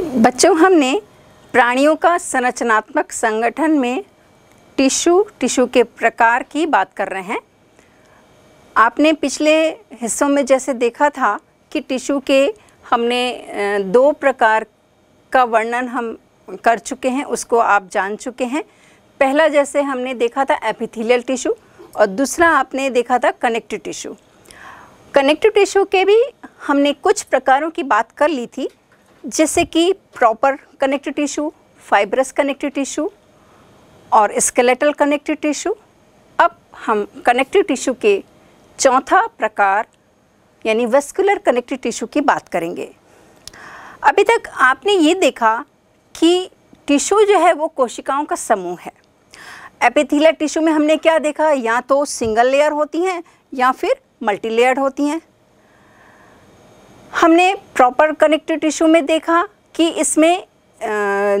बच्चों हमने प्राणियों का संरचनात्मक संगठन में टिश्यू टिश्यू के प्रकार की बात कर रहे हैं आपने पिछले हिस्सों में जैसे देखा था कि टिश्यू के हमने दो प्रकार का वर्णन हम कर चुके हैं उसको आप जान चुके हैं पहला जैसे हमने देखा था एपिथेलियल टिश्यू और दूसरा आपने देखा था कनेक्टिव टिश्यू कनेक्टिव टिश्यू के भी हमने कुछ प्रकारों की बात कर ली थी जैसे कि proper connective tissue fibrous connective tissue और स्केलेटल कनेक्टिव टिश्यू अब हम कनेक्टिव टिश्यू के चौथा प्रकार यानी वेस्कुलर कनेक्टिव टिश्यू की बात करेंगे अभी तक आपने ये देखा कि टिश्यू जो है वो कोशिकाओं का समूह है एपिथीला टिश्यू में हमने क्या देखा या तो सिंगल लेयर होती हैं या फिर मल्टी होती हैं हमने प्रॉपर कनेक्टिव टिश्यू में देखा कि इसमें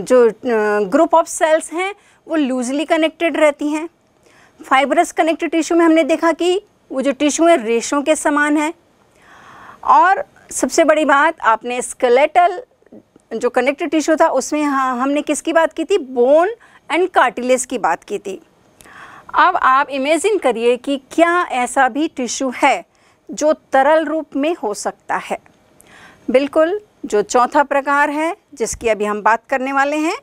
जो ग्रुप ऑफ सेल्स हैं वो लूजली कनेक्टेड रहती हैं फाइबरस कनेक्टिव टिश्यू में हमने देखा कि वो जो टिश्यू है रेशों के समान है और सबसे बड़ी बात आपने स्केलेटल जो कनेक्टिव टिश्यू था उसमें हाँ हमने किसकी बात की थी बोन एंड कार्टिलेज की बात की थी अब आप इमेजिन करिए कि क्या ऐसा भी टिश्यू है जो तरल रूप में हो सकता है बिल्कुल जो चौथा प्रकार है जिसकी अभी हम बात करने वाले हैं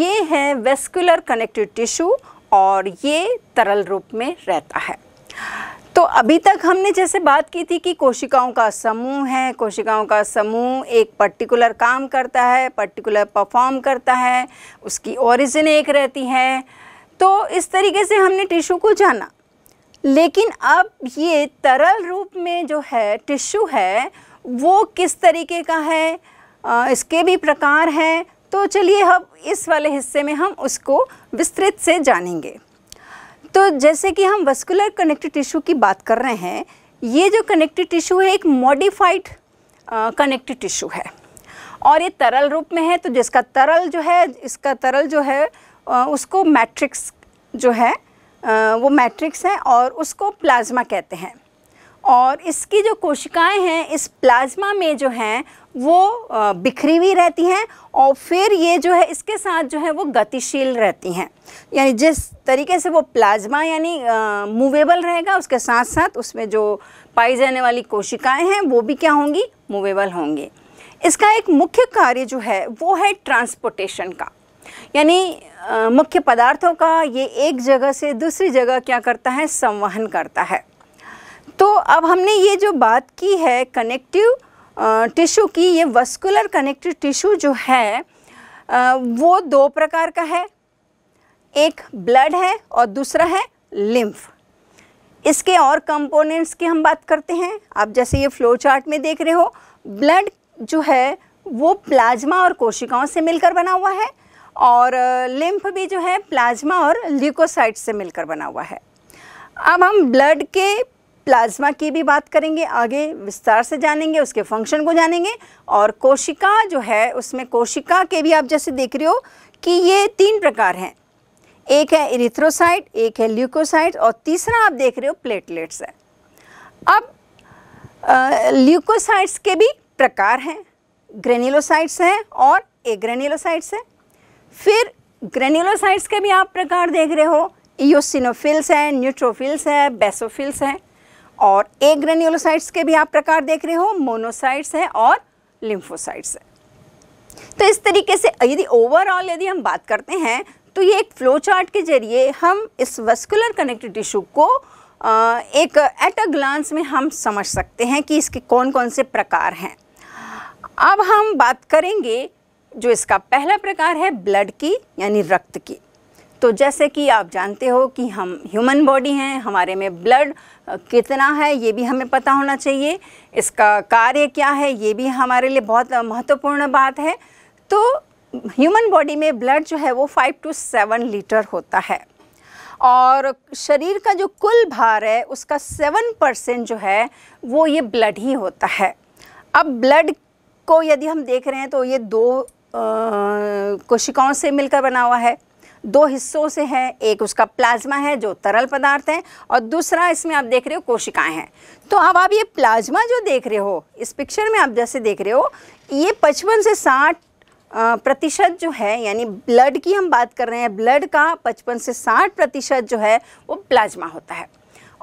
ये है वेस्कुलर कनेक्टिव टिश्यू और ये तरल रूप में रहता है तो अभी तक हमने जैसे बात की थी कि कोशिकाओं का समूह है कोशिकाओं का समूह एक पर्टिकुलर काम करता है पर्टिकुलर परफॉर्म करता है उसकी ओरिजिन एक रहती है तो इस तरीके से हमने टिश्यू को जाना लेकिन अब ये तरल रूप में जो है टिश्यू है वो किस तरीके का है आ, इसके भी प्रकार हैं तो चलिए हम इस वाले हिस्से में हम उसको विस्तृत से जानेंगे तो जैसे कि हम वस्कुलर कनेक्टिव टिश्यू की बात कर रहे हैं ये जो कनेक्टिव टिश्यू है एक मॉडिफाइड कनेक्टिव टिश्यू है और ये तरल रूप में है तो जिसका तरल जो है इसका तरल जो है आ, उसको मैट्रिक्स जो है आ, वो मैट्रिक्स है और उसको प्लाज्मा कहते हैं और इसकी जो कोशिकाएं हैं इस प्लाज्मा में जो हैं वो बिखरी हुई रहती हैं और फिर ये जो है इसके साथ जो है वो गतिशील रहती हैं यानी जिस तरीके से वो प्लाज्मा यानी मूवेबल रहेगा उसके साथ साथ उसमें जो पाई जाने वाली कोशिकाएं हैं वो भी क्या होंगी मूवेबल होंगी इसका एक मुख्य कार्य जो है वो है ट्रांसपोर्टेशन का यानी मुख्य पदार्थों का ये एक जगह से दूसरी जगह क्या करता है संवहन करता है तो अब हमने ये जो बात की है कनेक्टिव टिश्यू की ये वस्कुलर कनेक्टिव टिश्यू जो है आ, वो दो प्रकार का है एक ब्लड है और दूसरा है लिम्फ इसके और कंपोनेंट्स की हम बात करते हैं आप जैसे ये फ्लो चार्ट में देख रहे हो ब्लड जो है वो प्लाज्मा और कोशिकाओं से मिलकर बना हुआ है और लिम्फ भी जो है प्लाज्मा और ल्यूकोसाइट से मिलकर बना हुआ है अब हम ब्लड के प्लाज्मा की भी बात करेंगे आगे विस्तार से जानेंगे उसके फंक्शन को जानेंगे और कोशिका जो है उसमें कोशिका के भी आप जैसे देख रहे हो कि ये तीन प्रकार हैं एक है इरिथ्रोसाइट एक है ल्यूकोसाइट और तीसरा आप देख रहे हो प्लेटलेट्स है अब ल्यूकोसाइट्स के भी प्रकार हैं ग्रेन्यूलोसाइट्स हैं और एग्रेन्यूलोसाइट्स हैं फिर ग्रेन्यूलोसाइट्स के भी आप प्रकार देख रहे हो ईओसिनोफिल्स हैं न्यूट्रोफिल्स हैं बेसोफिल्स हैं और ए ग्रेन्यूलोसाइट्स के भी आप प्रकार देख रहे हो मोनोसाइट्स हैं और लिम्फोसाइट्स हैं तो इस तरीके से यदि ओवरऑल यदि हम बात करते हैं तो ये एक फ्लो चार्ट के जरिए हम इस वस्कुलर कनेक्टिव टिश्यू को आ, एक एट अ ग्लांस में हम समझ सकते हैं कि इसके कौन कौन से प्रकार हैं अब हम बात करेंगे जो इसका पहला प्रकार है ब्लड की यानी रक्त की तो जैसे कि आप जानते हो कि हम ह्यूमन बॉडी हैं हमारे में ब्लड कितना है ये भी हमें पता होना चाहिए इसका कार्य क्या है ये भी हमारे लिए बहुत महत्वपूर्ण बात है तो ह्यूमन बॉडी में ब्लड जो है वो फाइव टू सेवन लीटर होता है और शरीर का जो कुल भार है उसका सेवन परसेंट जो है वो ये ब्लड ही होता है अब ब्लड को यदि हम देख रहे हैं तो ये दो कोशिकाओं से मिलकर बना हुआ है दो हिस्सों से है एक उसका प्लाज्मा है जो तरल पदार्थ है और दूसरा इसमें आप देख रहे हो कोशिकाएं हैं तो अब आप ये प्लाज्मा जो देख रहे हो इस पिक्चर में आप जैसे देख रहे हो ये पचपन से साठ प्रतिशत जो है यानी ब्लड की हम बात कर रहे हैं ब्लड का पचपन से साठ प्रतिशत जो है वो प्लाज्मा होता है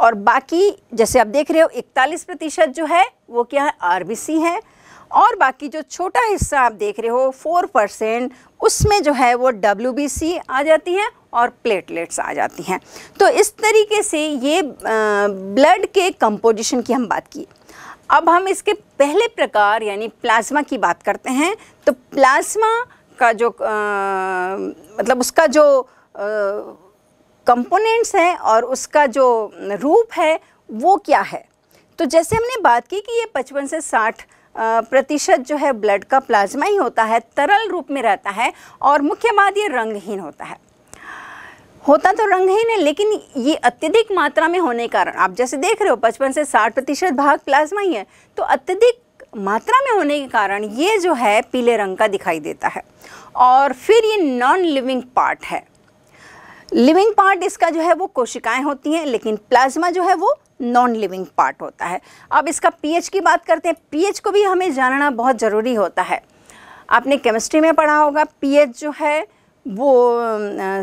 और बाकी जैसे आप देख रहे हो इकतालीस प्रतिशत जो है वो क्या है आर है और बाकी जो छोटा हिस्सा आप देख रहे हो फोर परसेंट उसमें जो है वो डब्ल्यू आ जाती है और प्लेटलेट्स आ जाती हैं तो इस तरीके से ये ब्लड के कंपोजिशन की हम बात की अब हम इसके पहले प्रकार यानी प्लाज्मा की बात करते हैं तो प्लाज्मा का जो आ, मतलब उसका जो कंपोनेंट्स है और उसका जो रूप है वो क्या है तो जैसे हमने बात की कि ये 55 से 60 प्रतिशत जो है ब्लड का प्लाज्मा ही होता है तरल रूप में रहता है और मुख्य बात ये रंगहीन होता है होता तो रंगहीन है लेकिन ये अत्यधिक मात्रा में होने के कारण आप जैसे देख रहे हो पचपन से साठ प्रतिशत भाग प्लाज्मा ही है तो अत्यधिक मात्रा में होने के कारण ये जो है पीले रंग का दिखाई देता है और फिर ये नॉन लिविंग पार्ट है लिविंग पार्ट इसका जो है वो कोशिकाएं होती हैं लेकिन प्लाज्मा जो है वो नॉन लिविंग पार्ट होता है अब इसका पीएच की बात करते हैं पीएच को भी हमें जानना बहुत ज़रूरी होता है आपने केमिस्ट्री में पढ़ा होगा पीएच जो है वो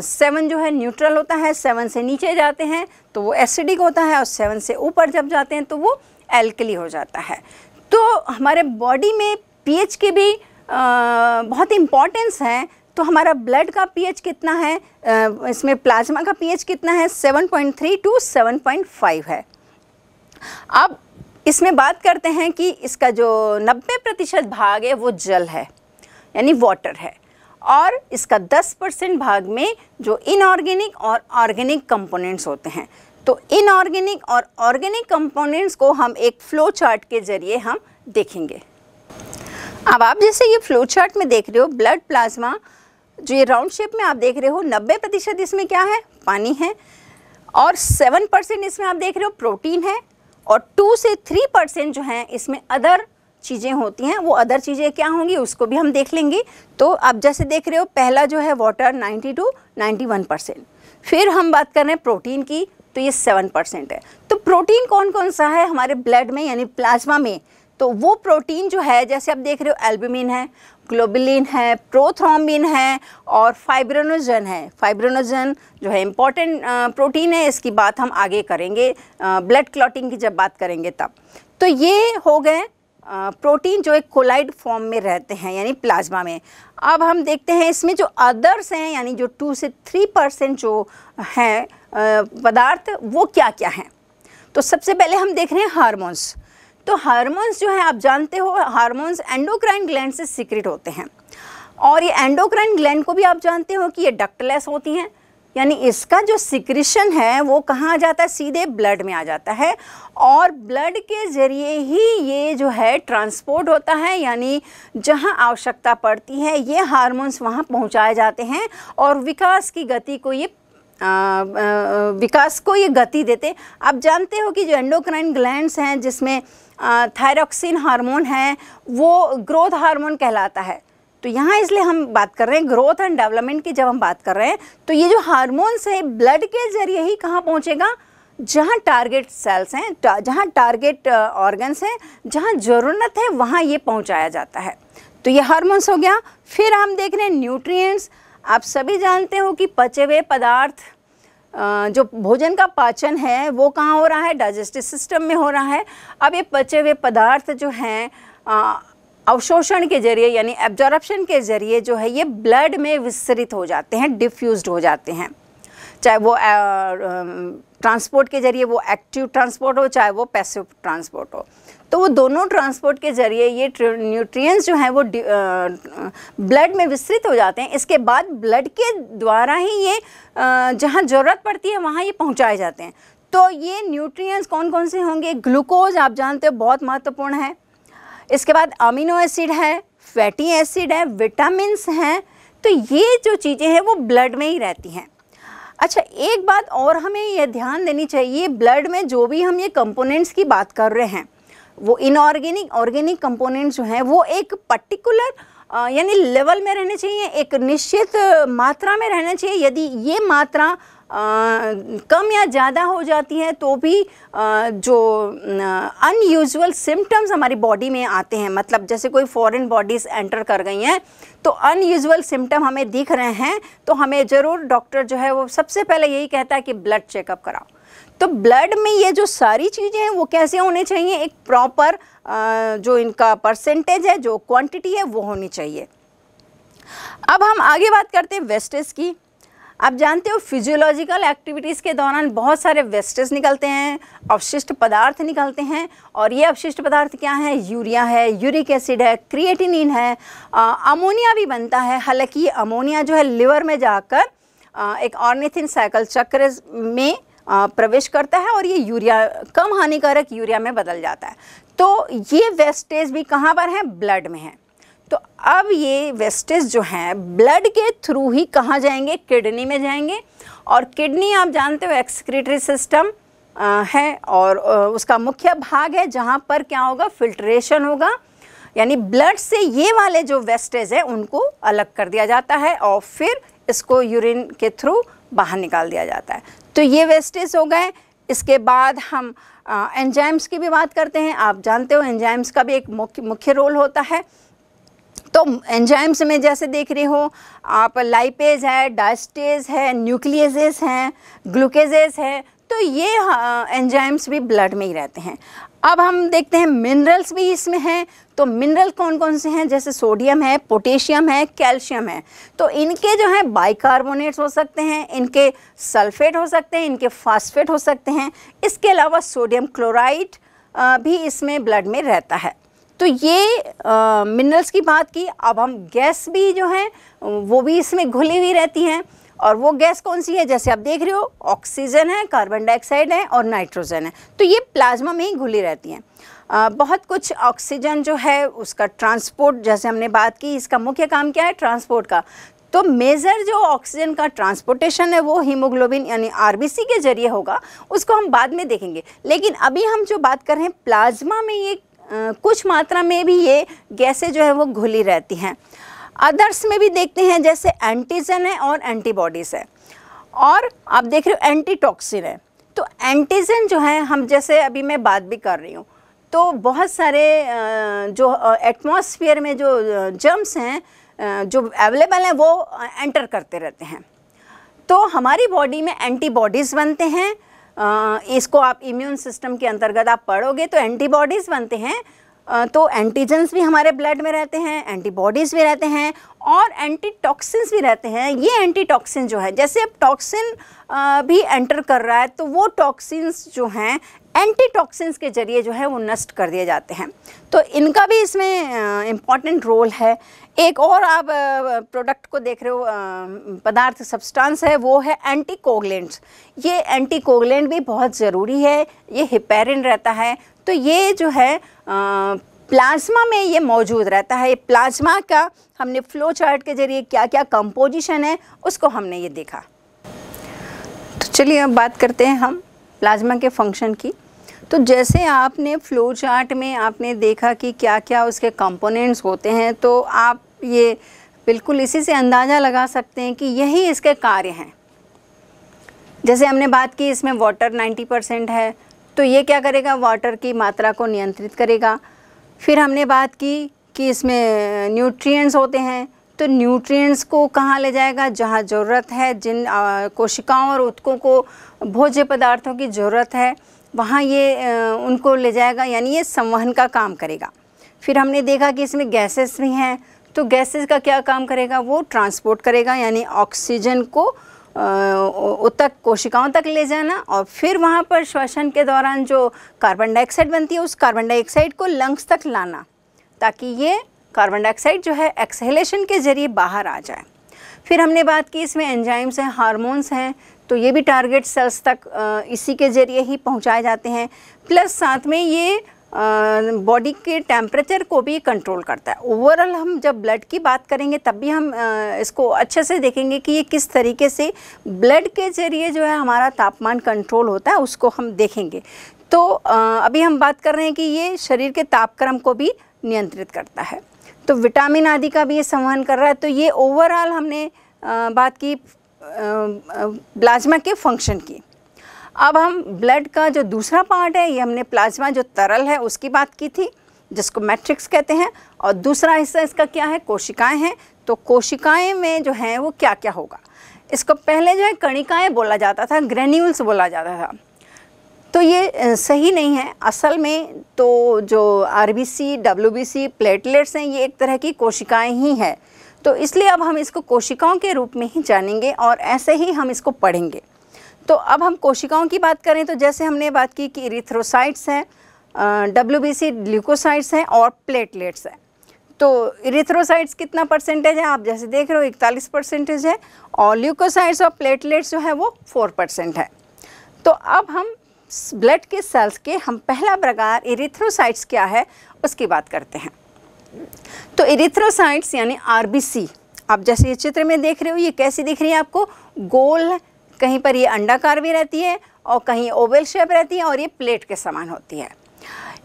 सेवन जो है न्यूट्रल होता है सेवन से नीचे जाते हैं तो वो एसिडिक होता है और सेवन से ऊपर जब जाते हैं तो वो एल्कली हो जाता है तो हमारे बॉडी में पीएच की भी आ, बहुत इम्पॉर्टेंस हैं तो हमारा ब्लड का पीएच कितना है आ, इसमें प्लाज्मा का पीएच कितना है 7.3 टू 7.5 है अब इसमें बात करते हैं कि इसका जो 90 प्रतिशत भाग है वो जल है यानी वाटर है और इसका 10 परसेंट भाग में जो इनऑर्गेनिक और ऑर्गेनिक कंपोनेंट्स होते हैं तो इनऑर्गेनिक और ऑर्गेनिक कंपोनेंट्स को हम एक फ्लो चार्ट के ज़रिए हम देखेंगे अब आप जैसे ये फ्लो चार्ट में देख रहे हो ब्लड प्लाज्मा जो ये राउंड शेप में आप देख रहे हो 90 प्रतिशत इसमें क्या है पानी है और 7 परसेंट इसमें आप देख रहे हो प्रोटीन है और टू से थ्री परसेंट जो है इसमें अदर चीज़ें होती हैं वो अदर चीज़ें क्या होंगी उसको भी हम देख लेंगे तो आप जैसे देख रहे हो पहला जो है water ninety two one percent फिर हम बात कर रहे हैं प्रोटीन की तो ये 7 परसेंट है तो प्रोटीन कौन कौन सा है हमारे ब्लड में यानी प्लाज्मा में तो वो प्रोटीन जो है जैसे आप देख रहे हो एल्बुमिन है ग्लोबिलिन है प्रोथ्रोम्बिन है और फाइब्रोनोजन है फाइब्रोनोजन जो है इम्पॉर्टेंट प्रोटीन है इसकी बात हम आगे करेंगे ब्लड क्लॉटिंग की जब बात करेंगे तब तो ये हो गए प्रोटीन जो एक कोलाइड फॉर्म में रहते हैं यानी प्लाज्मा में अब हम देखते हैं इसमें जो अदर्स हैं यानी जो टू से थ्री परसेंट जो हैं पदार्थ वो क्या क्या हैं तो सबसे पहले हम देख रहे हैं हारमोन्स तो हार्मोन्स जो है आप जानते हो हार्मोन्स एंडोक्राइन ग्लैंड से सीक्रेट होते हैं और ये एंडोक्राइन ग्लैंड को भी आप जानते हो कि ये डक्टलेस होती हैं यानी इसका जो सिक्रिशन है वो कहाँ आ जाता है सीधे ब्लड में आ जाता है और ब्लड के ज़रिए ही ये जो है ट्रांसपोर्ट होता है यानी जहाँ आवश्यकता पड़ती है ये हार्मोन्स वहाँ पहुँचाए जाते हैं और विकास की गति को ये आ, आ, विकास को ये गति देते आप जानते हो कि जो एंडोक्राइन ग्लैंड्स हैं जिसमें थायरॉक्सिन हार्मोन है वो ग्रोथ हार्मोन कहलाता है तो यहाँ इसलिए हम बात कर रहे हैं ग्रोथ एंड डेवलपमेंट की जब हम बात कर रहे हैं तो ये जो हार्मोन्स है ब्लड के जरिए ही कहाँ पहुँचेगा जहाँ टारगेट सेल्स हैं जहाँ टारगेट ऑर्गन्स हैं जहाँ ज़रूरत है वहाँ ये पहुँचाया जाता है तो ये हार्मोन्स हो गया फिर हम देख रहे हैं न्यूट्रिएंट्स आप सभी जानते हो कि पचे हुए पदार्थ जो भोजन का पाचन है वो कहाँ हो रहा है डाइजेस्टिव सिस्टम में हो रहा है अब ये पचे हुए पदार्थ जो हैं अवशोषण के जरिए यानी एब्जॉर्प्शन के जरिए जो है ये ब्लड में विस्तरित हो जाते हैं डिफ्यूज हो जाते हैं चाहे वो ट्रांसपोर्ट के जरिए वो एक्टिव ट्रांसपोर्ट हो चाहे वो पैसिव ट्रांसपोर्ट हो तो वो दोनों ट्रांसपोर्ट के जरिए ये न्यूट्रिएंट्स जो हैं वो ब्लड में विस्तृत हो जाते हैं इसके बाद ब्लड के द्वारा ही ये जहाँ ज़रूरत पड़ती है वहाँ ये पहुँचाए जाते हैं तो ये न्यूट्रिएंट्स कौन कौन से होंगे ग्लूकोज आप जानते हो बहुत महत्वपूर्ण है इसके बाद अमीनो एसिड है फैटी एसिड है विटामिन्स हैं तो ये जो चीज़ें हैं वो ब्लड में ही रहती हैं अच्छा एक बात और हमें यह ध्यान देनी चाहिए ब्लड में जो भी हम ये कंपोनेंट्स की बात कर रहे हैं वो इनऑर्गेनिक ऑर्गेनिक कंपोनेंट्स जो हैं वो एक पर्टिकुलर यानी लेवल में रहने चाहिए एक निश्चित मात्रा में रहना चाहिए यदि ये मात्रा आ, कम या ज़्यादा हो जाती है तो भी आ, जो अनयूजुअल सिम्टम्स हमारी बॉडी में आते हैं मतलब जैसे कोई फॉरेन बॉडीज़ एंटर कर गई हैं तो अनयूजुअल सिम्टम हमें दिख रहे हैं तो हमें ज़रूर डॉक्टर जो है वो सबसे पहले यही कहता है कि ब्लड चेकअप कराओ तो ब्लड में ये जो सारी चीज़ें हैं वो कैसे होने चाहिए एक प्रॉपर जो इनका परसेंटेज है जो क्वांटिटी है वो होनी चाहिए अब हम आगे बात करते हैं वेस्टेज की आप जानते हो फिजियोलॉजिकल एक्टिविटीज़ के दौरान बहुत सारे वेस्टेज निकलते हैं अवशिष्ट पदार्थ निकलते हैं और ये अवशिष्ट पदार्थ क्या है यूरिया है यूरिक एसिड है क्रिएटिनिन है आ, अमोनिया भी बनता है हालांकि अमोनिया जो है लिवर में जाकर एक ऑर्निथिन साइकिल चक्र में प्रवेश करता है और ये यूरिया कम हानिकारक यूरिया में बदल जाता है तो ये वेस्टेज भी कहाँ पर है ब्लड में है तो अब ये वेस्टेज जो हैं ब्लड के थ्रू ही कहाँ जाएंगे किडनी में जाएंगे और किडनी आप जानते हो एक्सक्रीटरी सिस्टम है और उसका मुख्य भाग है जहाँ पर क्या होगा फिल्ट्रेशन होगा यानी ब्लड से ये वाले जो वेस्टेज हैं उनको अलग कर दिया जाता है और फिर इसको यूरिन के थ्रू बाहर निकाल दिया जाता है तो ये वेस्टेज हो गए इसके बाद हम एंजाइम्स की भी बात करते हैं आप जानते हो एंजाइम्स का भी एक मुख्य मुख्य रोल होता है तो एंजाइम्स में जैसे देख रहे हो आप लाइपेज है डाइस्टेज है न्यूक्लियजेस हैं ग्लूकेजेस है तो ये एंजाइम्स हाँ, भी ब्लड में ही रहते हैं अब हम देखते हैं मिनरल्स भी इसमें हैं तो मिनरल कौन कौन से हैं जैसे सोडियम है पोटेशियम है कैल्शियम है तो इनके जो हैं बाइकार्बोनेट्स हो सकते हैं इनके सल्फेट हो सकते हैं इनके फास्फेट हो सकते हैं इसके अलावा सोडियम क्लोराइड भी इसमें ब्लड में रहता है तो ये मिनरल्स की बात की अब हम गैस भी जो हैं वो भी इसमें घुली हुई रहती हैं और वो गैस कौन सी है जैसे आप देख रहे हो ऑक्सीजन है कार्बन डाइऑक्साइड है और नाइट्रोजन है तो ये प्लाज्मा में ही घुली रहती हैं बहुत कुछ ऑक्सीजन जो है उसका ट्रांसपोर्ट जैसे हमने बात की इसका मुख्य काम क्या है ट्रांसपोर्ट का तो मेजर जो ऑक्सीजन का ट्रांसपोर्टेशन है वो हीमोग्लोबिन यानी आरबीसी के जरिए होगा उसको हम बाद में देखेंगे लेकिन अभी हम जो बात कर रहे हैं प्लाज्मा में ये आ, कुछ मात्रा में भी ये गैसें जो है वो घुली रहती हैं अदर्स में भी देखते हैं जैसे एंटीजन है और एंटीबॉडीज़ है और आप देख रहे हो एंटीटॉक्सिन है तो एंटीजन जो है हम जैसे अभी मैं बात भी कर रही हूँ तो बहुत सारे जो एटमॉस्फेयर में जो जर्म्स हैं जो अवेलेबल हैं वो एंटर करते रहते हैं तो हमारी बॉडी में एंटीबॉडीज़ बनते हैं इसको आप इम्यून सिस्टम के अंतर्गत आप पढ़ोगे तो एंटीबॉडीज़ बनते हैं तो एंटीजेंस भी हमारे ब्लड में रहते हैं एंटीबॉडीज़ भी रहते हैं और एंटी भी रहते हैं ये एंटी टॉक्सिन जो है जैसे अब टॉक्सिन भी एंटर कर रहा है तो वो टॉक्सिन्स जो हैं एंटीटॉक्सिन्स के जरिए जो है वो नष्ट कर दिए जाते हैं तो इनका भी इसमें इम्पॉर्टेंट रोल है एक और आप प्रोडक्ट को देख रहे हो पदार्थ सब्सटेंस है वो है एंटीकोगलेंट्स ये एंटीकोगलेंट भी बहुत ज़रूरी है ये हिपेरिन रहता है तो ये जो है आ, प्लाज्मा में ये मौजूद रहता है प्लाज्मा का हमने फ्लो चार्ट के जरिए क्या क्या कंपोजिशन है उसको हमने ये देखा तो चलिए अब बात करते हैं हम प्लाज्मा के फंक्शन की तो जैसे आपने फ्लो चार्ट में आपने देखा कि क्या क्या उसके कंपोनेंट्स होते हैं तो आप ये बिल्कुल इसी से अंदाज़ा लगा सकते हैं कि यही इसके कार्य हैं जैसे हमने बात की इसमें वाटर 90 परसेंट है तो ये क्या करेगा वाटर की मात्रा को नियंत्रित करेगा फिर हमने बात की कि इसमें न्यूट्रिएंट्स होते हैं तो न्यूट्रिएंट्स को कहाँ ले जाएगा जहाँ ज़रूरत है जिन कोशिकाओं और उत्कों को भोज्य पदार्थों की ज़रूरत है वहाँ ये उनको ले जाएगा यानी ये संवहन का काम करेगा फिर हमने देखा कि इसमें गैसेस भी हैं तो गैसेस का क्या काम करेगा वो ट्रांसपोर्ट करेगा यानी ऑक्सीजन को तक कोशिकाओं तक ले जाना और फिर वहाँ पर श्वसन के दौरान जो कार्बन डाइऑक्साइड बनती है उस कार्बन डाइऑक्साइड को लंग्स तक लाना ताकि ये कार्बन डाइऑक्साइड जो है एक्सहेलेशन के ज़रिए बाहर आ जाए फिर हमने बात की इसमें एंजाइम्स हैं हारमोन्स हैं तो ये भी टारगेट सेल्स तक इसी के ज़रिए ही पहुंचाए जाते हैं प्लस साथ में ये बॉडी के टेम्परेचर को भी कंट्रोल करता है ओवरऑल हम जब ब्लड की बात करेंगे तब भी हम इसको अच्छे से देखेंगे कि ये किस तरीके से ब्लड के ज़रिए जो है हमारा तापमान कंट्रोल होता है उसको हम देखेंगे तो अभी हम बात कर रहे हैं कि ये शरीर के तापक्रम को भी नियंत्रित करता है तो विटामिन आदि का भी ये संवहन कर रहा है तो ये ओवरऑल हमने बात की प्लाज्मा के फंक्शन की अब हम ब्लड का जो दूसरा पार्ट है ये हमने प्लाज्मा जो तरल है उसकी बात की थी जिसको मैट्रिक्स कहते हैं और दूसरा हिस्सा इसका क्या है कोशिकाएं हैं तो कोशिकाएं में जो हैं वो क्या क्या होगा इसको पहले जो है कणिकाएं बोला जाता था ग्रेन्यूल्स बोला जाता था तो ये सही नहीं है असल में तो जो R B C W B C platelets हैं ये एक तरह की कोशिकाएं ही हैं तो इसलिए अब हम इसको कोशिकाओं के रूप में ही जानेंगे और ऐसे ही हम इसको पढ़ेंगे तो अब हम कोशिकाओं की बात करें तो जैसे हमने बात की कि इरिथ्रोसाइट्स हैं डब्ल्यू बी सी ग्लूकोसाइट्स हैं और प्लेटलेट्स हैं तो इरिथ्रोसाइट्स कितना परसेंटेज है आप जैसे देख रहे हो इकतालीस परसेंटेज है और ल्यूकोसाइट्स और प्लेटलेट्स जो है वो फोर परसेंट है तो अब हम ब्लड के सेल्स के हम पहला प्रकार इरिथ्रोसाइट्स क्या है उसकी बात करते हैं तो इरिथ्रोसाइट्स यानी आर आप जैसे ये चित्र में देख रहे हो ये कैसी दिख रही है आपको गोल कहीं पर ये अंडाकार भी रहती है और कहीं ओवल शेप रहती है और ये प्लेट के समान होती है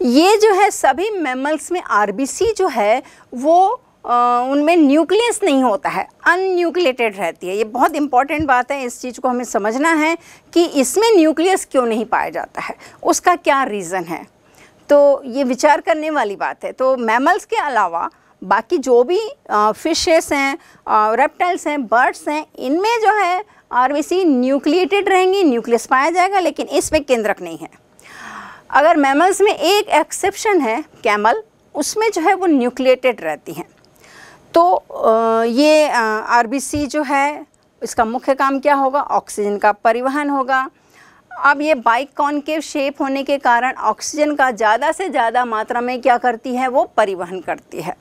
ये जो है सभी मेमल्स में आर जो है वो उनमें न्यूक्लियस नहीं होता है अनन्यूक्लेटेड रहती है ये बहुत इंपॉर्टेंट बात है इस चीज़ को हमें समझना है कि इसमें न्यूक्लियस क्यों नहीं पाया जाता है उसका क्या रीज़न है तो ये विचार करने वाली बात है तो मैमल्स के अलावा बाकी जो भी फिशेस हैं रेप्टाइल्स हैं बर्ड्स हैं इनमें जो है सी न्यूक्लिएटेड रहेंगी न्यूक्लियस पाया जाएगा लेकिन इसमें केंद्रक नहीं है अगर मैमल्स में एक एक्सेप्शन है कैमल उसमें जो है वो न्यूक्लिएटेड रहती हैं तो ये आर जो है इसका मुख्य काम क्या होगा ऑक्सीजन का परिवहन होगा अब ये बाइक कॉनकेव शेप होने के कारण ऑक्सीजन का ज़्यादा से ज़्यादा मात्रा में क्या करती है वो परिवहन करती है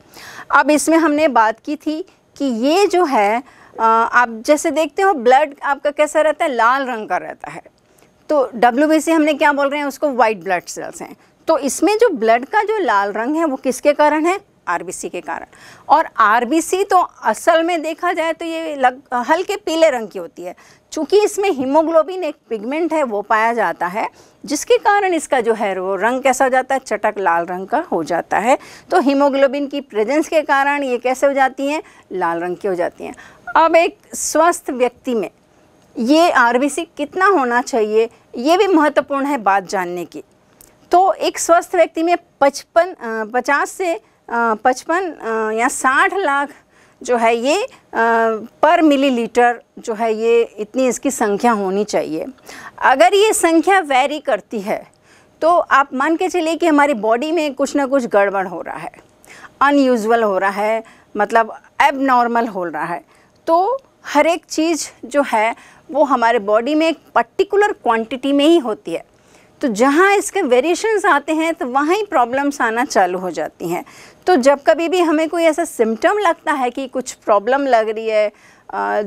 अब इसमें हमने बात की थी कि ये जो है आप जैसे देखते हो ब्लड आपका कैसा रहता है लाल रंग का रहता है तो डब्ल्यू हमने क्या बोल रहे हैं उसको वाइट ब्लड सेल्स हैं तो इसमें जो ब्लड का जो लाल रंग है वो किसके कारण है आरबीसी के कारण और आरबीसी तो असल में देखा जाए तो ये लग हल्के पीले रंग की होती है चूँकि इसमें हीमोग्लोबिन एक पिगमेंट है वो पाया जाता है जिसके कारण इसका जो है वो रंग कैसा हो जाता है चटक लाल रंग का हो जाता है तो हीमोग्लोबिन की प्रेजेंस के कारण ये कैसे हो जाती हैं लाल रंग की हो जाती हैं अब एक स्वस्थ व्यक्ति में ये आर कितना होना चाहिए ये भी महत्वपूर्ण है बात जानने की तो एक स्वस्थ व्यक्ति में पचपन पचास से पचपन या साठ लाख जो है ये पर मिलीलीटर जो है ये इतनी इसकी संख्या होनी चाहिए अगर ये संख्या वेरी करती है तो आप मान के चलिए कि हमारी बॉडी में कुछ ना कुछ गड़बड़ हो रहा है अनयूजल हो रहा है मतलब एब नॉर्मल हो रहा है तो हर एक चीज़ जो है वो हमारे बॉडी में एक पर्टिकुलर क्वांटिटी में ही होती है तो जहाँ इसके वेरिएशंस आते हैं तो वहाँ ही प्रॉब्लम्स आना चालू हो जाती हैं तो जब कभी भी हमें कोई ऐसा सिम्टम लगता है कि कुछ प्रॉब्लम लग रही है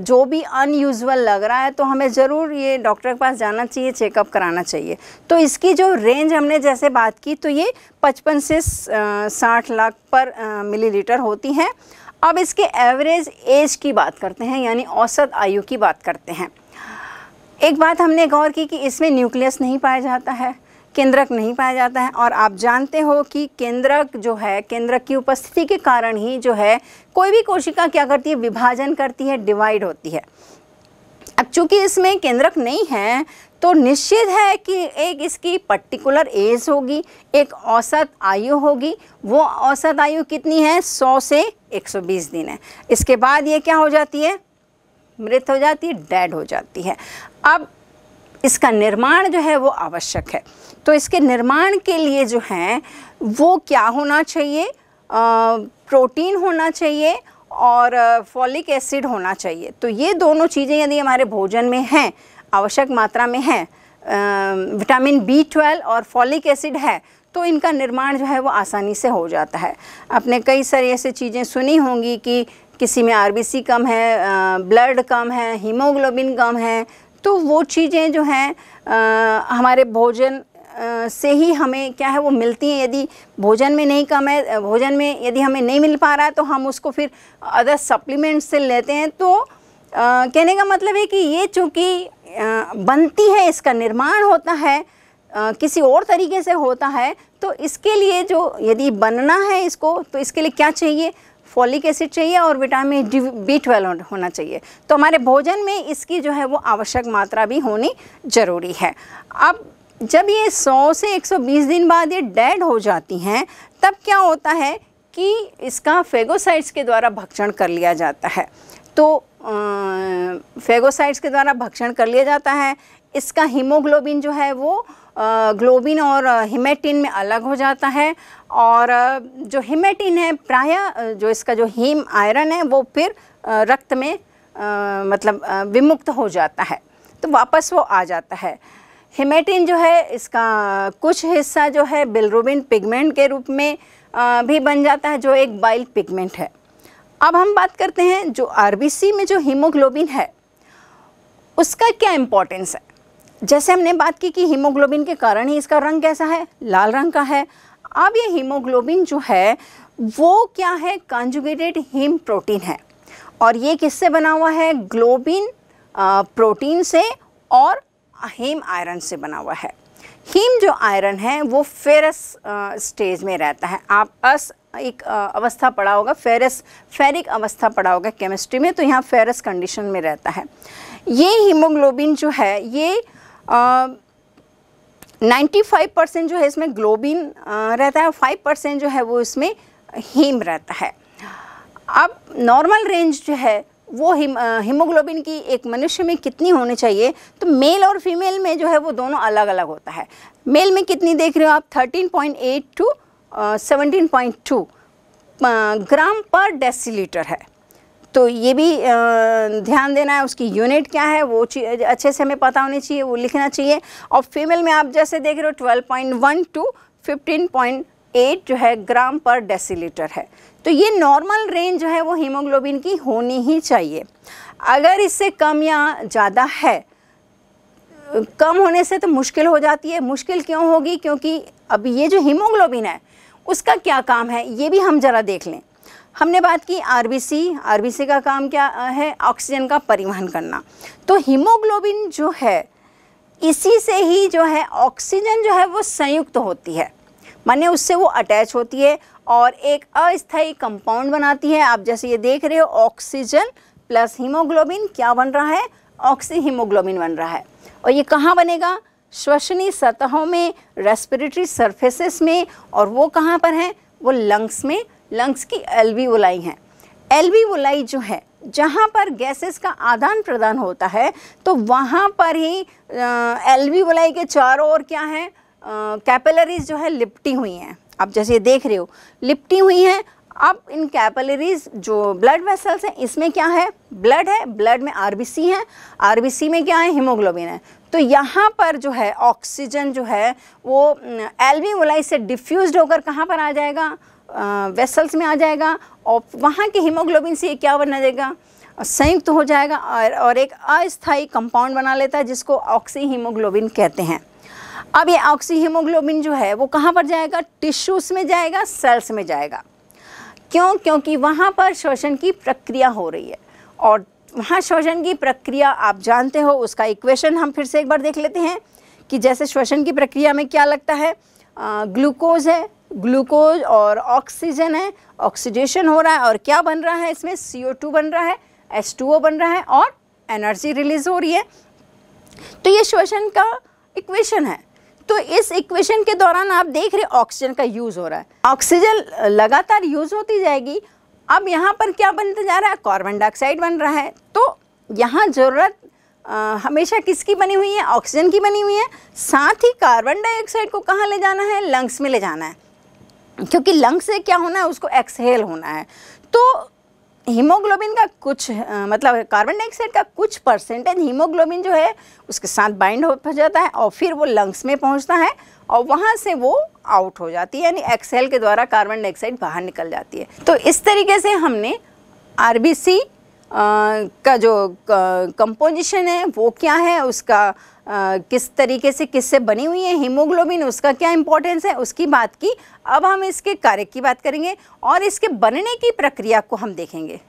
जो भी अनयूजल लग रहा है तो हमें ज़रूर ये डॉक्टर के पास जाना चाहिए चेकअप कराना चाहिए तो इसकी जो रेंज हमने जैसे बात की तो ये 55 से 60 लाख पर मिलीलीटर होती हैं अब इसके एवरेज एज की बात करते हैं यानी औसत आयु की बात करते हैं एक बात हमने गौर की कि इसमें न्यूक्लियस नहीं पाया जाता है केंद्रक नहीं पाया जाता है और आप जानते हो कि केंद्रक जो है केंद्रक की उपस्थिति के कारण ही जो है कोई भी कोशिका क्या करती है विभाजन करती है डिवाइड होती है अब चूंकि इसमें केंद्रक नहीं है तो निश्चित है कि एक इसकी पर्टिकुलर एज होगी एक औसत आयु होगी वो औसत आयु कितनी है 100 से 120 दिन है इसके बाद ये क्या हो जाती है मृत हो जाती है डेड हो जाती है अब इसका निर्माण जो है वो आवश्यक है तो इसके निर्माण के लिए जो है वो क्या होना चाहिए आ, प्रोटीन होना चाहिए और फॉलिक एसिड होना चाहिए तो ये दोनों चीज़ें यदि हमारे भोजन में हैं आवश्यक मात्रा में हैं विटामिन बी ट्वेल्व और फॉलिक एसिड है तो इनका निर्माण जो है वो आसानी से हो जाता है आपने कई सारी ऐसी चीज़ें सुनी होंगी कि किसी में आरबीसी कम है ब्लड कम है हीमोग्लोबिन कम है तो वो चीज़ें जो हैं हमारे भोजन से ही हमें क्या है वो मिलती हैं यदि भोजन में नहीं कम है भोजन में यदि हमें नहीं मिल पा रहा है तो हम उसको फिर अदर सप्लीमेंट्स से लेते हैं तो आ, कहने का मतलब है कि ये चूँकि बनती है इसका निर्माण होता है आ, किसी और तरीके से होता है तो इसके लिए जो यदि बनना है इसको तो इसके लिए क्या चाहिए फॉलिक एसिड चाहिए और विटामिन डी बी ट्वेल्व होना चाहिए तो हमारे भोजन में इसकी जो है वो आवश्यक मात्रा भी होनी ज़रूरी है अब जब ये 100 से 120 दिन बाद ये डेड हो जाती हैं तब क्या होता है कि इसका फेगोसाइट्स के द्वारा भक्षण कर लिया जाता है तो फेगोसाइट्स के द्वारा भक्षण कर लिया जाता है इसका हीमोग्लोबिन जो है वो ग्लोबिन और हिमेटिन में अलग हो जाता है और जो हिमेटिन है प्राय जो इसका जो हीम आयरन है वो फिर रक्त में मतलब विमुक्त हो जाता है तो वापस वो आ जाता है हिमेटिन जो है इसका कुछ हिस्सा जो है बिलरूबिन पिगमेंट के रूप में भी बन जाता है जो एक बाइल पिगमेंट है अब हम बात करते हैं जो आरबीसी में जो हीमोग्लोबिन है उसका क्या इम्पोर्टेंस है जैसे हमने बात की कि हीमोग्लोबिन के कारण ही इसका रंग कैसा है लाल रंग का है अब ये हीमोग्लोबिन जो है वो क्या है कॉन्जुगेटेड हीम प्रोटीन है और ये किससे बना हुआ है ग्लोबिन प्रोटीन से और हीम आयरन से बना हुआ है हीम जो आयरन है वो फेरस स्टेज में रहता है आप अस एक अवस्था पड़ा होगा फेरस फेरिक अवस्था पड़ा होगा केमिस्ट्री में तो यहाँ फेरस कंडीशन में रहता है ये हीमोग्लोबिन जो है ये नाइन्टी फाइव परसेंट जो है इसमें ग्लोबिन रहता है फाइव परसेंट जो है वो इसमें हीम रहता है अब नॉर्मल रेंज जो है वो हिम हीमोग्लोबिन की एक मनुष्य में कितनी होनी चाहिए तो मेल और फीमेल में जो है वो दोनों अलग अलग होता है मेल में कितनी देख रहे हो आप 13.8 टू 17.2 ग्राम पर डेसीलीटर है तो ये भी ध्यान देना है उसकी यूनिट क्या है वो अच्छे से हमें पता होनी चाहिए वो लिखना चाहिए और फीमेल में आप जैसे देख रहे हो twelve point one two fifteen point eight जो है ग्राम पर डेसीलीटर है तो ये नॉर्मल रेंज जो है वो हीमोग्लोबिन की होनी ही चाहिए अगर इससे कम या ज़्यादा है कम होने से तो मुश्किल हो जाती है मुश्किल क्यों होगी क्योंकि अब ये जो हीमोग्लोबिन है उसका क्या काम है ये भी हम ज़रा देख लें हमने बात की आरबीसी आरबीसी का काम क्या है ऑक्सीजन का परिवहन करना तो हीमोग्लोबिन जो है इसी से ही जो है ऑक्सीजन जो है वो संयुक्त तो होती है माने उससे वो अटैच होती है और एक अस्थाई कंपाउंड बनाती है आप जैसे ये देख रहे हो ऑक्सीजन प्लस हीमोग्लोबिन क्या बन रहा है ऑक्सी हीमोग्लोबिन बन रहा है और ये कहाँ बनेगा श्वसनीय सतहों में रेस्पिरेटरी सर्फेसिस में और वो कहाँ पर है वो लंग्स में लंग्स की एल्वीओलाई हैं एल्वीओलाई जो है जहाँ पर गैसेस का आदान प्रदान होता है तो वहाँ पर ही एल्वीओलाई के चारों ओर क्या है कैपेलरीज जो है लिपटी हुई हैं आप जैसे देख रहे हो लिपटी हुई हैं अब इन कैपलरीज जो ब्लड वेसल्स हैं इसमें क्या है ब्लड है ब्लड में सी है सी में क्या है हीमोग्लोबिन है तो यहाँ पर जो है ऑक्सीजन जो है वो एल्वीवलाई से डिफ्यूज होकर कहाँ पर आ जाएगा वेसल्स में आ जाएगा और वहाँ के हीमोग्लोबिन से ये क्या बना जाएगा संयुक्त तो हो जाएगा और, और एक अस्थाई कंपाउंड बना लेता है जिसको ऑक्सी हीमोग्लोबिन कहते हैं अब ये ऑक्सी हीमोग्लोबिन जो है वो कहाँ पर जाएगा टिश्यूस में जाएगा सेल्स में जाएगा क्यों क्योंकि वहाँ पर शोषण की प्रक्रिया हो रही है और वहाँ शोषण की प्रक्रिया आप जानते हो उसका इक्वेशन हम फिर से एक बार देख लेते हैं कि जैसे श्वसन की प्रक्रिया में क्या लगता है ग्लूकोज है ग्लूकोज और ऑक्सीजन है ऑक्सीडेशन हो रहा है और क्या बन रहा है इसमें सी बन रहा है एस बन रहा है और एनर्जी रिलीज हो रही है तो ये श्वसन का इक्वेशन है तो इस इक्वेशन के दौरान आप देख रहे ऑक्सीजन का यूज़ हो रहा है ऑक्सीजन लगातार यूज़ होती जाएगी अब यहाँ पर क्या बनता जा रहा है कार्बन डाइऑक्साइड बन रहा है तो यहाँ ज़रूरत हमेशा किसकी बनी हुई है ऑक्सीजन की बनी हुई है साथ ही कार्बन डाइऑक्साइड को कहाँ ले जाना है लंग्स में ले जाना है क्योंकि लंग से क्या होना है उसको एक्सहेल होना है तो हीमोग्लोबिन का कुछ आ, मतलब कार्बन डाइऑक्साइड का कुछ परसेंटेज हीमोग्लोबिन जो है उसके साथ बाइंड हो जाता है और फिर वो लंग्स में पहुंचता है और वहाँ से वो आउट हो जाती है यानी एक्सेल के द्वारा कार्बन डाइऑक्साइड बाहर निकल जाती है तो इस तरीके से हमने आर का जो कंपोजिशन है वो क्या है उसका आ, किस तरीके से किससे बनी हुई है हीमोग्लोबिन उसका क्या इम्पोर्टेंस है उसकी बात की अब हम इसके कार्य की बात करेंगे और इसके बनने की प्रक्रिया को हम देखेंगे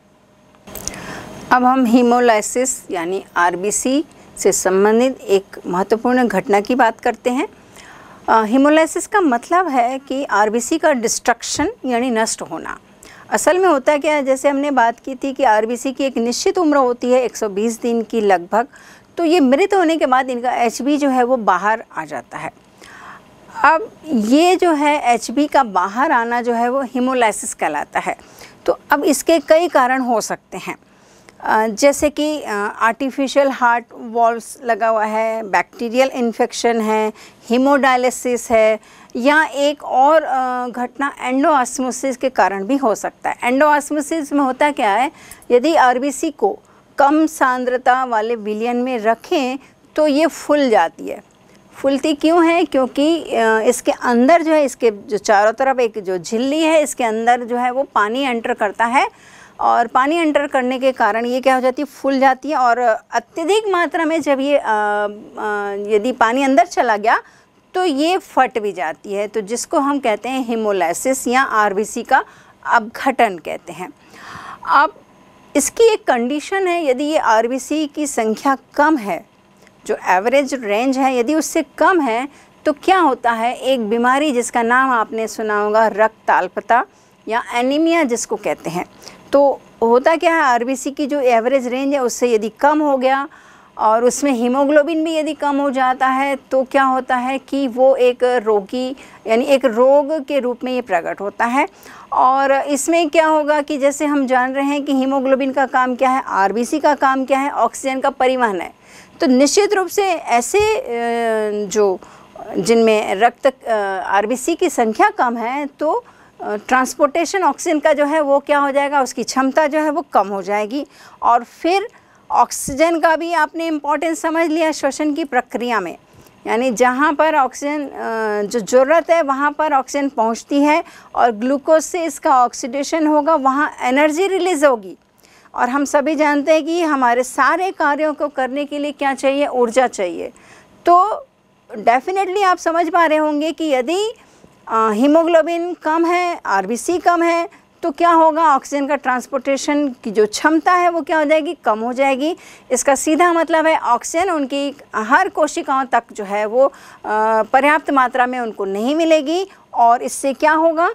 अब हम हीमोलाइसिस यानी आरबीसी से संबंधित एक महत्वपूर्ण घटना की बात करते हैं हीमोलाइसिस का मतलब है कि आरबीसी का डिस्ट्रक्शन यानी नष्ट होना असल में होता क्या है जैसे हमने बात की थी कि आरबीसी की एक निश्चित उम्र होती है 120 दिन की लगभग तो ये मृत होने के बाद इनका एच जो है वो बाहर आ जाता है अब ये जो है एच का बाहर आना जो है वो हिमोलाइसिस कहलाता है तो अब इसके कई कारण हो सकते हैं जैसे कि आर्टिफिशियल हार्ट वॉल्व्स लगा हुआ है बैक्टीरियल इन्फेक्शन है हीमोडायलिसिस है या एक और घटना एंडोआस्मोसिस के कारण भी हो सकता है एंडोआस्मोसिस में होता क्या है यदि आरबीसी को कम सांद्रता वाले विलियन में रखें तो ये फूल जाती है फूलती क्यों है क्योंकि इसके अंदर जो है इसके जो चारों तरफ एक जो झिल्ली है इसके अंदर जो है वो पानी एंटर करता है और पानी एंटर करने के कारण ये क्या हो जाती है फूल जाती है और अत्यधिक मात्रा में जब ये यदि पानी अंदर चला गया तो ये फट भी जाती है तो जिसको हम कहते हैं हिमोलाइसिस या आरबीसी का अपघटन कहते हैं अब इसकी एक कंडीशन है यदि ये आर की संख्या कम है जो एवरेज रेंज है यदि उससे कम है तो क्या होता है एक बीमारी जिसका नाम आपने सुना होगा रक्त अल्पता या एनीमिया जिसको कहते हैं तो होता क्या है आर की जो एवरेज रेंज है उससे यदि कम हो गया और उसमें हीमोग्लोबिन भी यदि कम हो जाता है तो क्या होता है कि वो एक रोगी यानी एक रोग के रूप में ये प्रकट होता है और इसमें क्या होगा कि जैसे हम जान रहे हैं कि हीमोग्लोबिन का काम क्या है आरबीसी का काम क्या है ऑक्सीजन का परिवहन है तो निश्चित रूप से ऐसे जो जिनमें रक्त आरबीसी की संख्या कम है तो ट्रांसपोर्टेशन ऑक्सीजन का जो है वो क्या हो जाएगा उसकी क्षमता जो है वो कम हो जाएगी और फिर ऑक्सीजन का भी आपने इम्पोर्टेंस समझ लिया श्वसन की प्रक्रिया में यानी जहाँ पर ऑक्सीजन जो ज़रूरत है वहाँ पर ऑक्सीजन पहुँचती है और ग्लूकोज से इसका ऑक्सीडेशन होगा वहाँ एनर्जी रिलीज़ होगी और हम सभी जानते हैं कि हमारे सारे कार्यों को करने के लिए क्या चाहिए ऊर्जा चाहिए तो डेफिनेटली आप समझ पा रहे होंगे कि यदि हीमोग्लोबिन कम है आरबीसी कम है तो क्या होगा ऑक्सीजन का ट्रांसपोर्टेशन की जो क्षमता है वो क्या हो जाएगी कम हो जाएगी इसका सीधा मतलब है ऑक्सीजन उनकी हर कोशिकाओं तक जो है वो पर्याप्त मात्रा में उनको नहीं मिलेगी और इससे क्या होगा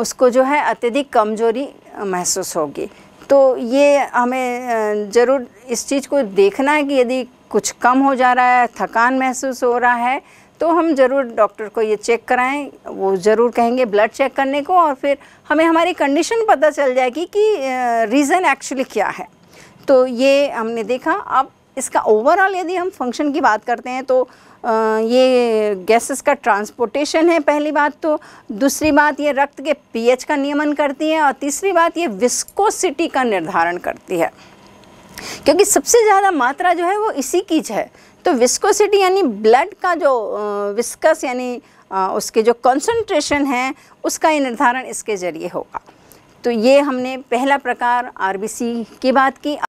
उसको जो है अत्यधिक कमजोरी महसूस होगी तो ये हमें ज़रूर इस चीज़ को देखना है कि यदि कुछ कम हो जा रहा है थकान महसूस हो रहा है तो हम ज़रूर डॉक्टर को ये चेक कराएं वो ज़रूर कहेंगे ब्लड चेक करने को और फिर हमें हमारी कंडीशन पता चल जाएगी कि रीज़न एक्चुअली क्या है तो ये हमने देखा अब इसका ओवरऑल यदि हम फंक्शन की बात करते हैं तो ये गैसेस का ट्रांसपोर्टेशन है पहली बात तो दूसरी बात ये रक्त के पीएच का नियमन करती है और तीसरी बात ये विस्कोसिटी का निर्धारण करती है क्योंकि सबसे ज़्यादा मात्रा जो है वो इसी की है तो विस्कोसिटी यानी ब्लड का जो विस्कस यानी उसके जो कंसंट्रेशन है उसका निर्धारण इसके ज़रिए होगा तो ये हमने पहला प्रकार आरबीसी की बात की